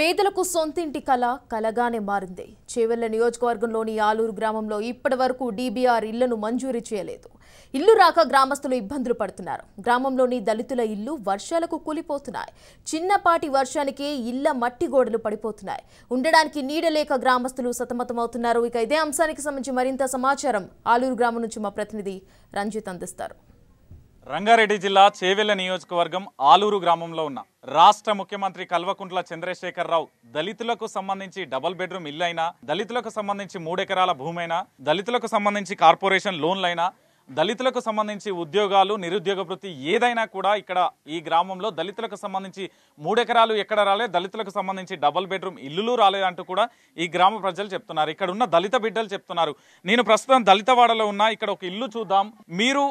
పేదలకు సొంతింటి కళ కలగానే మారింది చేవెళ్ల నియోజకవర్గంలోని ఆలూరు గ్రామంలో ఇప్పటి వరకు డీబీఆర్ ఇళ్లను మంజూరు చేయలేదు ఇల్లు రాక గ్రామస్తులు ఇబ్బందులు పడుతున్నారు గ్రామంలోని దళితుల ఇల్లు వర్షాలకు కూలిపోతున్నాయి చిన్నపాటి వర్షానికి ఇళ్ల మట్టి గోడలు పడిపోతున్నాయి ఉండడానికి నీడలేక గ్రామస్తులు సతమతమవుతున్నారు ఇక ఇదే అంశానికి సంబంధించి మరింత సమాచారం ఆలూరు గ్రామం నుంచి మా ప్రతినిధి రంజిత్ అందిస్తారు రంగారెడ్డి జిల్లా చేవెళ్ల నియోజకవర్గం ఆలూరు గ్రామంలో ఉన్న రాష్ట్ర ముఖ్యమంత్రి కల్వకుంట్ల చంద్రశేఖరరావు దళితులకు సంబంధించి డబుల్ బెడ్రూమ్ ఇల్లైనా దళితులకు సంబంధించి మూడెకరాల భూమైనా దళితులకు సంబంధించి కార్పొరేషన్ లోన్లైనా దళితులకు సంబంధించి ఉద్యోగాలు నిరుద్యోగ వృత్తి ఏదైనా కూడా ఇక్కడ ఈ గ్రామంలో దళితులకు సంబంధించి మూడెకరాలు ఎక్కడ రాలే దళితులకు సంబంధించి డబుల్ బెడ్రూమ్ ఇల్లులు రాలేదంటూ కూడా ఈ గ్రామ ప్రజలు చెప్తున్నారు ఇక్కడ ఉన్న దళిత బిడ్డలు చెప్తున్నారు నేను ప్రస్తుతం దళితవాడలో ఉన్నా ఇక్కడ ఒక ఇల్లు చూద్దాం మీరు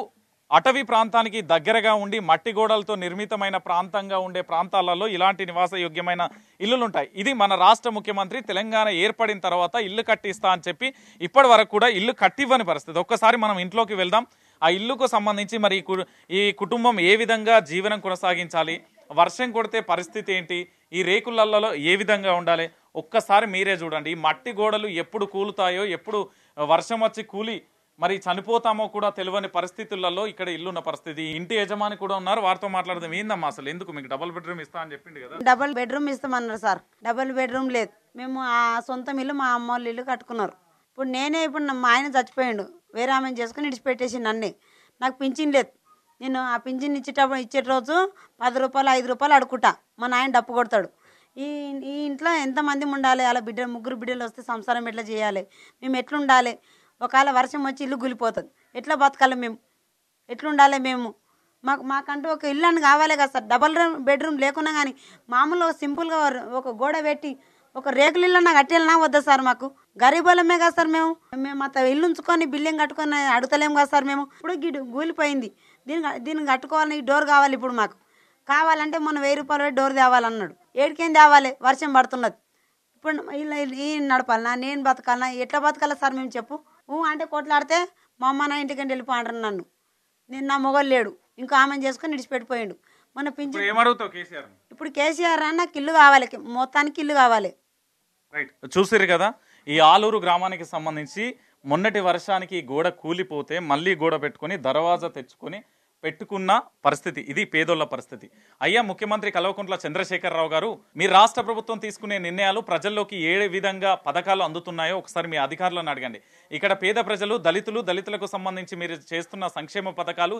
అటవీ ప్రాంతానికి దగ్గరగా ఉండి మట్టి గోడలతో నిర్మితమైన ప్రాంతంగా ఉండే ప్రాంతాలలో ఇలాంటి నివాస యోగ్యమైన ఇల్లులుంటాయి ఇది మన రాష్ట్ర ముఖ్యమంత్రి తెలంగాణ ఏర్పడిన తర్వాత ఇల్లు కట్టిస్తా అని చెప్పి ఇప్పటి వరకు కూడా ఇల్లు కట్టివ్వని పరిస్థితి ఒక్కసారి మనం ఇంట్లోకి వెళ్దాం ఆ ఇల్లుకు సంబంధించి మరి ఈ కుటుంబం ఏ విధంగా జీవనం కొనసాగించాలి వర్షం కొడితే పరిస్థితి ఏంటి ఈ రేకులల్లో ఏ విధంగా ఉండాలి ఒక్కసారి మీరే చూడండి ఈ మట్టి గోడలు ఎప్పుడు కూలుతాయో ఎప్పుడు వర్షం వచ్చి కూలి మరి చనిపోతామో కూడా తెలియని పరిస్థితులలో ఇక్కడ ఇల్లున్న పరిస్థితి ఇంటి యజమాని కూడా ఉన్నారు వారితో మాట్లాడదాం ఏందమ్మా అసలు ఎందుకు మీకు డబుల్ బెడ్రూమ్ ఇస్తా అని చెప్పింది కదా డబుల్ బెడ్రూమ్ ఇస్తామన్నారు సార్ డబుల్ బెడ్రూమ్ లేదు మేము ఆ సొంత ఇల్లు మా అమ్మ వాళ్ళ ఇల్లు కట్టుకున్నారు ఇప్పుడు నేనే ఇప్పుడు మా ఆయన చచ్చిపోయాడు వేరే ఆమె చేసుకుని ఇడిచిపెట్టేసి నన్ను నాకు పింఛన్ లేదు నేను ఆ పింఛన్ ఇచ్చేటప్పుడు ఇచ్చే రోజు పది రూపాయలు ఐదు రూపాయలు అడుకుంటా మా నాయన డప్పు కొడతాడు ఈ ఈ ఇంట్లో ఎంతమంది ఉండాలి అలా బిడ్డ ముగ్గురు బిడ్డలు వస్తే సంసారం ఎట్లా చేయాలి మేము ఎట్లుండాలి ఒకవేళ వర్షం వచ్చి ఇల్లు కూలిపోతుంది ఎట్లా బతకాలి మేము ఎట్లుండాలి మేము మాకు మాకంటూ ఒక ఇల్లు అని కావాలి కదా సార్ డబల్ రూమ్ బెడ్రూమ్ లేకున్నా కానీ మామూలుగా సింపుల్గా ఒక గోడ పెట్టి ఒక రేకులు ఇల్లన్నా కట్టేళ్ళనా వద్దా సార్ మాకు గరీబులమే కదా సార్ మేము మేము అత ఇల్లు ఉంచుకొని బిల్డింగ్ కట్టుకొని అడుగుతలేము కదా సార్ మేము ఇప్పుడు గిడు గూలిపోయింది దీని దీన్ని కట్టుకోవాలని ఈ డోర్ కావాలి ఇప్పుడు మాకు కావాలంటే మొన్న వెయ్యి రూపాయలు డోర్ తేవాలన్నాడు ఏడికేం తేవాలి వర్షం పడుతున్నది ఇప్పుడు నేను నడపాలనా నేను బతకాలనా ఎట్లా బతకాలా సార్ మేము చెప్పు అంటే కొట్లాడితే మా అమ్మ నా ఇంటికంటే వెళ్ళిపోండ్రు నన్ను నేను నా మొగలు లేడు ఇంకా ఆమెను చేసుకొని విడిచిపెట్టిపోయాడు మన పింఛన్ ఇప్పుడు కేసీఆర్ అన్న కిల్లు కావాలి మొత్తానికి ఇల్లు కావాలి రైట్ కదా ఈ ఆలూరు గ్రామానికి సంబంధించి మొన్నటి వర్షానికి గోడ కూలిపోతే మళ్ళీ గోడ పెట్టుకొని దర్వాజా తెచ్చుకొని పెట్టుకున్న పరిస్థితి ఇది పేదోళ్ల పరిస్థితి అయ్యా ముఖ్యమంత్రి కల్వకుంట్ల చంద్రశేఖరరావు గారు మీ రాష్ట్ర ప్రభుత్వం తీసుకునే నిర్ణయాలు ప్రజల్లోకి ఏ విధంగా పథకాలు అందుతున్నాయో ఒకసారి మీ అధికారులను అడగండి ఇక్కడ పేద ప్రజలు దళితులు దళితులకు సంబంధించి మీరు చేస్తున్న సంక్షేమ పథకాలు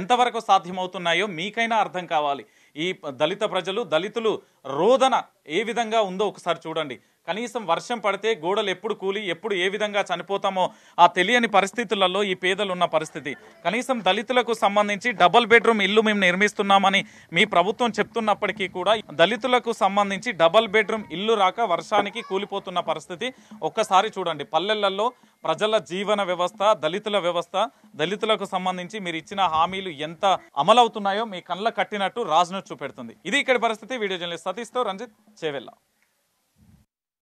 ఎంతవరకు సాధ్యమవుతున్నాయో మీకైనా అర్థం కావాలి ఈ దళిత ప్రజలు దళితులు రోదన ఏ విధంగా ఉందో ఒకసారి చూడండి కనీసం వర్షం పడితే గోడలు ఎప్పుడు కూలి ఎప్పుడు ఏ విధంగా చనిపోతామో ఆ తెలియని పరిస్థితులలో ఈ పేదలు ఉన్న పరిస్థితి కనీసం దళితులకు సంబంధించి డబల్ బెడ్రూమ్ ఇల్లు మేము నిర్మిస్తున్నామని మీ ప్రభుత్వం చెప్తున్నప్పటికీ కూడా దళితులకు సంబంధించి డబల్ బెడ్రూమ్ ఇల్లు రాక వర్షానికి కూలిపోతున్న పరిస్థితి ఒక్కసారి చూడండి పల్లెలలో ప్రజల జీవన వ్యవస్థ దళితుల వ్యవస్థ దళితులకు సంబంధించి మీరు ఇచ్చిన హామీలు ఎంత అమలవుతున్నాయో మీ కళ్ళ కట్టినట్టు రాజ్ను చూపెడుతుంది ఇది ఇక్కడి పరిస్థితి వీడియో జర్నలిస్ట్ సతీష్తో రంజిత్ చేవెల్లా